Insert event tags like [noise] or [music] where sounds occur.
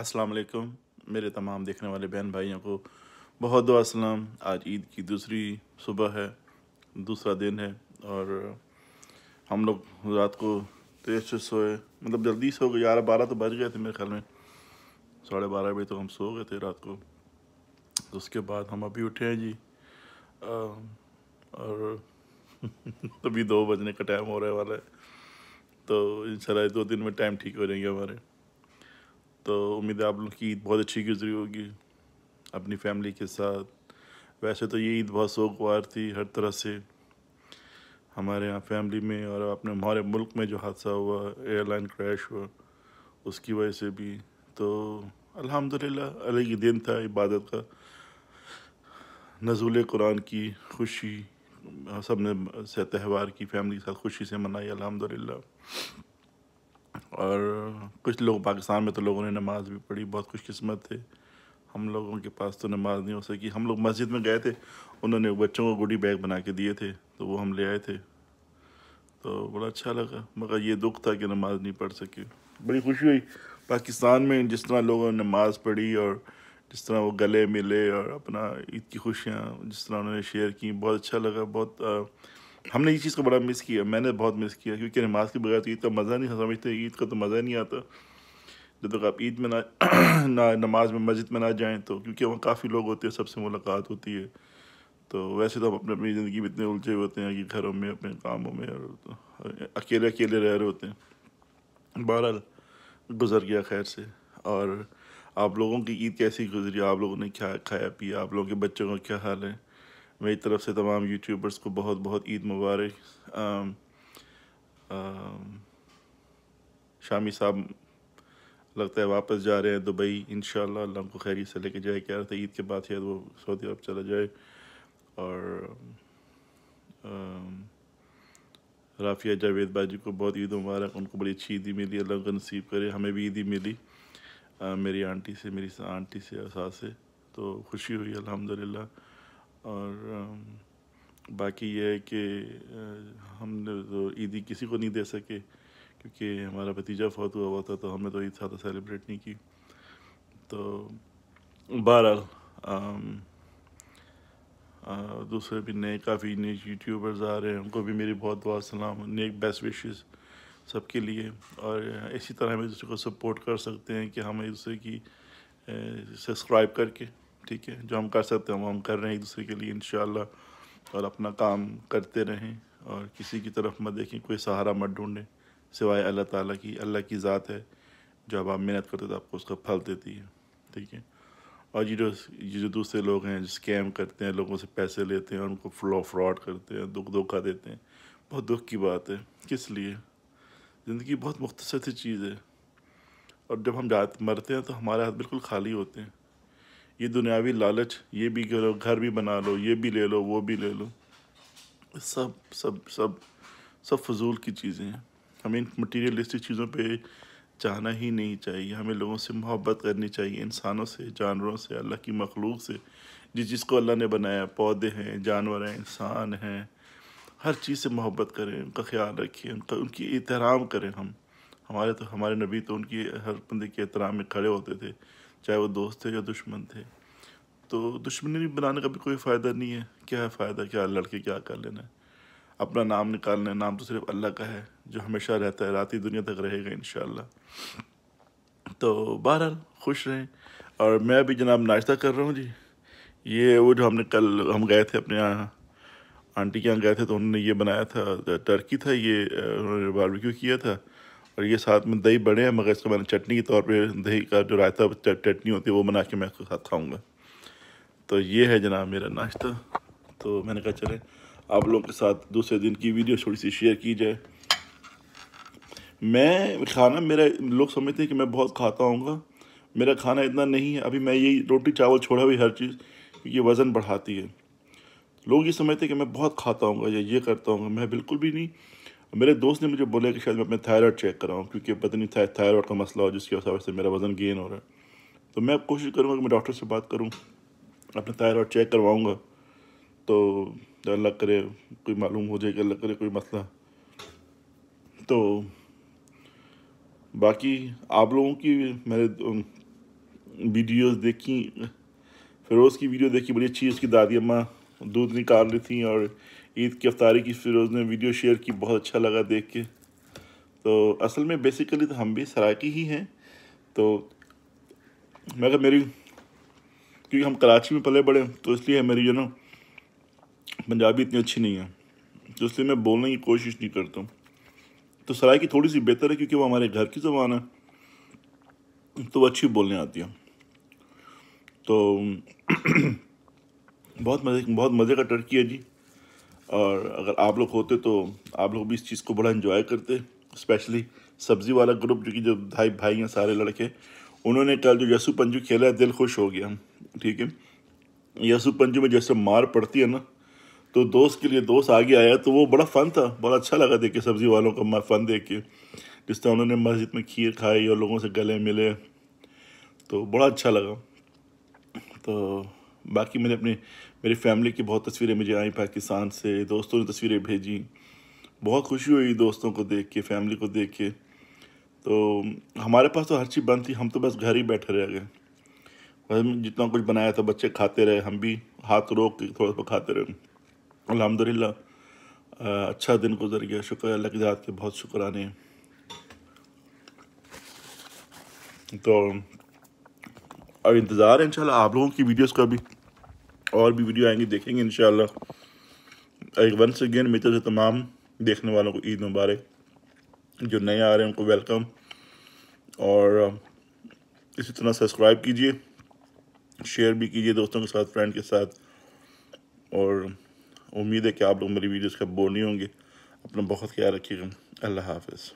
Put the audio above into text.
अस्सलाम वालेकुम मेरे तमाम देखने वाले बहन भाइयों को बहुत दो असलम आज ईद की दूसरी सुबह है दूसरा दिन है और हम लोग रात को तेज़ से सोए मतलब जल्दी सो गए ग्यारह बारह तो बज गए थे मेरे ख्याल में साढ़े बारह बजे तो हम सो गए थे रात को तो उसके बाद हम अभी उठे हैं जी आ, और [laughs] अभी दो बजने का टाइम हो रहा वाला है तो इन दो दिन में टाइम ठीक हो जाएंगे हमारे तो उम्मीद है आप लोग की ईद बहुत अच्छी गुजरी होगी अपनी फैमिली के साथ वैसे तो ये ईद बहुत शोकवार थी हर तरह से हमारे यहाँ फैमिली में और अपने हमारे मुल्क में जो हादसा हुआ एयरलाइन क्रैश हुआ उसकी वजह से भी तो अल्हम्दुलिल्लाह अलग ही दिन था इबादत का नजूल कुरान की खुशी सब ने से त्यौहार की फैमिली के साथ खुशी से मनाई अल्हम्दुलिल्लाह और कुछ लोग पाकिस्तान में तो लोगों ने नमाज भी पढ़ी बहुत खुशकस्मत थे हम लोगों के पास तो नमाज नहीं हो सकी हम लोग मस्जिद में गए थे उन्होंने बच्चों को गुडी बैग बना के दिए थे तो वो हम ले आए थे तो बड़ा अच्छा लगा मगर ये दुख था कि नमाज नहीं पढ़ सकी बड़ी खुशी हुई पाकिस्तान में जिस तरह लोगों ने नमाज पढ़ी और जिस तरह वो गले मिले और अपना ईद की खुशियाँ जिस तरह उन्होंने शेयर की बहुत अच्छा लगा बहुत हमने ये चीज़ को बड़ा मिस किया मैंने बहुत मिस किया क्योंकि नमाज के बगैर तो ईद का मज़ा नहीं समझते ईद का तो मज़ा नहीं आता जब तक आप ईद में ना [clears throat] ना नमाज में मस्जिद में ना जाएँ तो क्योंकि वहाँ काफ़ी लोग होते हैं सबसे मुलाकात होती है तो वैसे तो हम अपनी अपनी ज़िंदगी में इतने उलझे होते हैं कि घरों में अपने कामों में और तो अकेले अकेले रह रहे होते हैं बहरहाल गुजर गया खैर से और आप लोगों की ईद कैसी गुजरी आप लोगों ने क्या खाया पिया आप लोगों के बच्चों का क्या हाल है मेरी तरफ से तमाम यूट्यूबर्स को बहुत बहुत ईद मुबारक शामी साहब लगता है वापस जा रहे हैं दुबई इन अल्लाह को खैरी से लेके जाए क्या रहता था ईद के बाद शायद वो सऊदी अरब चला जाए और राफिया जावेद बाजी को बहुत ईद मुबारक उनको बड़ी अच्छी ईदी मिली अल्लाह का नसीब करे हमें भी ईदी मिली आ, मेरी आंटी से मेरी आंटी से और सास से तो खुशी हुई अलहमदिल्ला और बाकी ये है कि हम तो ईदी किसी को नहीं दे सके क्योंकि हमारा भतीजा फौत हुआ हुआ था तो हमने तो ईद सादा सेलिब्रेट नहीं की तो बहरहाल दूसरे भी नए काफ़ी नए यूट्यूबर्स आ रहे हैं उनको भी मेरी बहुत बहुत सलाम नेक बेस्ट विशेस सबके लिए और इसी तरह हम एक दूसरे को सपोर्ट कर सकते हैं कि हम एक दूसरे की सब्सक्राइब करके ठीक है जो हम कर सकते हैं वो हम कर रहे हैं एक दूसरे के लिए इन और अपना काम करते रहें और किसी की तरफ मत देखें कोई सहारा मत ढूंढें सिवाय अल्लाह ताला की अल्लाह की ज़ात है जो अब आप मेहनत करते तो आपको उसका फल देती है ठीक है और ये जो ये जो दूसरे लोग हैं जो स्कैम करते हैं लोगों से पैसे लेते हैं उनको फ्लो फ्रॉड करते हैं दुख धोखा देते हैं बहुत दुख की बात है किस लिए ज़िंदगी बहुत मुख्तर सी चीज़ है और जब हम जाते मरते हैं तो हमारे हाथ बिल्कुल खाली होते हैं ये दुनियावी लालच ये भी करो घर भी बना लो ये भी ले लो वो भी ले लो सब सब सब सब फजूल की चीज़ें हैं हमें इन मटीरियलिस्टिक चीज़ों पे जाना ही नहीं चाहिए हमें लोगों से मोहब्बत करनी चाहिए इंसानों से जानवरों से अल्लाह की मखलूक से जिस जिसको अल्लाह ने बनाया पौधे हैं जानवर हैं इंसान हैं हर चीज़ से मोहब्बत करें उनका ख्याल रखें उनका उनकी एहतराम करें हम हमारे तो हमारे नबी तो उनकी हर बंदे के एहतराम में खड़े होते थे चाहे वो दोस्त थे या दुश्मन थे तो दुश्मनी बनाने का भी कोई फ़ायदा नहीं है क्या है फ़ायदा क्या लड़के क्या कर लेना है अपना नाम निकालना है नाम तो सिर्फ अल्लाह का है जो हमेशा रहता है रात ही दुनिया तक रहेगा इन तो बहरहाल खुश रहें और मैं अभी जनाब नाश्ता कर रहा हूँ जी ये वो जो हमने कल हम गए थे अपने यहाँ आंटी के यहाँ गए थे तो उन्होंने ये बनाया था टर्की था ये उन्होंने बारबेक्यू किया था और ये साथ में दही बड़े हैं मगर इसका मैंने चटनी के तौर पे दही का जो रायता चटनी होती है वो बना के मैं साथ खाऊँगा तो ये है जनाब मेरा नाश्ता तो मैंने कहा चले आप लोगों के साथ दूसरे दिन की वीडियो थोड़ी सी शेयर की जाए मैं खाना मेरा लोग समझते हैं कि मैं बहुत खाता हूँ मेरा खाना इतना नहीं है अभी मैं यही रोटी चावल छोड़ा भी हर चीज़ क्योंकि वज़न बढ़ाती है लोग ये समझते हैं कि मैं बहुत खाता हूँ या ये करता हूँ मैं बिल्कुल भी नहीं मेरे दोस्त ने मुझे बोला कि शायद मैं अपने थायराइड चेक कराऊँ क्योंकि पता नहीं था थायराइड का मसला हो जिसकी वजह से मेरा वज़न गेन हो रहा है तो मैं कोशिश करूँगा कि मैं डॉक्टर से बात करूँ अपने थायराइड चेक करवाऊँगा तो अल्लाह करे कोई मालूम हो जाए कि अल्लाह करे कोई मसला तो बाकी आप लोगों की मैंने वीडियोस देखी फिरोज़ की वीडियो देखी बड़ी अच्छी उसकी दादी अम्मा दूध निकाल रही थी और ईद की अफ्तारी की फिरोज़ ने वीडियो शेयर की बहुत अच्छा लगा देख के तो असल में बेसिकली तो हम भी सराकी ही हैं तो मगर मेरी क्योंकि हम कराची में पले बड़े तो इसलिए मेरी जो ना पंजाबी इतनी अच्छी नहीं है तो इसलिए मैं बोलने की कोशिश नहीं करता हूँ तो सराकी की थोड़ी सी बेहतर है क्योंकि वो हमारे घर की ज़बान है तो वो अच्छी बोलने आती है तो [clears throat] बहुत मज़े बहुत मज़े का टर्की है जी और अगर आप लोग होते तो आप लोग भी इस चीज़ को बड़ा इन्जॉय करते स्पेशली सब्ज़ी वाला ग्रुप जो कि जो भाई भाई हैं सारे लड़के उन्होंने कल जो यसु पंजू खेला है दिल खुश हो गया ठीक है यसु पंजू में जैसे मार पड़ती है ना तो दोस्त के लिए दोस्त आगे आया तो वो बड़ा फ़न था बड़ा अच्छा लगा देख के सब्ज़ी वालों का फ़न देख के जिस तरह उन्होंने मस्जिद में खीर खाई और लोगों से गले मिले तो बड़ा अच्छा लगा तो बाकी मैंने अपने मेरी फैमिली की बहुत तस्वीरें मुझे आई पाकिस्तान से दोस्तों ने तस्वीरें भेजी बहुत खुशी हुई दोस्तों को देख के फैमिली को देख के तो हमारे पास तो हर चीज़ बंद थी हम तो बस घर ही बैठे रह गए जितना कुछ बनाया था बच्चे खाते रहे हम भी हाथ रोक के थोड़ा सा खाते रहे अलहमदिल्ला अच्छा दिन गुजर गया शुक्र अल्लाह के जात के बहुत शुक्राने तो अब इंतज़ार है इंशाल्लाह आप लोगों की वीडियोस का भी और भी वीडियो आएंगी देखेंगे इन एक वंस अगेन मित्र से तमाम देखने वालों को ईद मुबारक जो नए आ रहे हैं उनको वेलकम और uh, इसी तरह सब्सक्राइब कीजिए शेयर भी कीजिए दोस्तों के साथ फ्रेंड के साथ और उम्मीद है कि आप लोग मेरी वीडियोस का बोर नहीं होंगे अपना बहुत ख्याल रखिएगा अल्लाह हाफिज़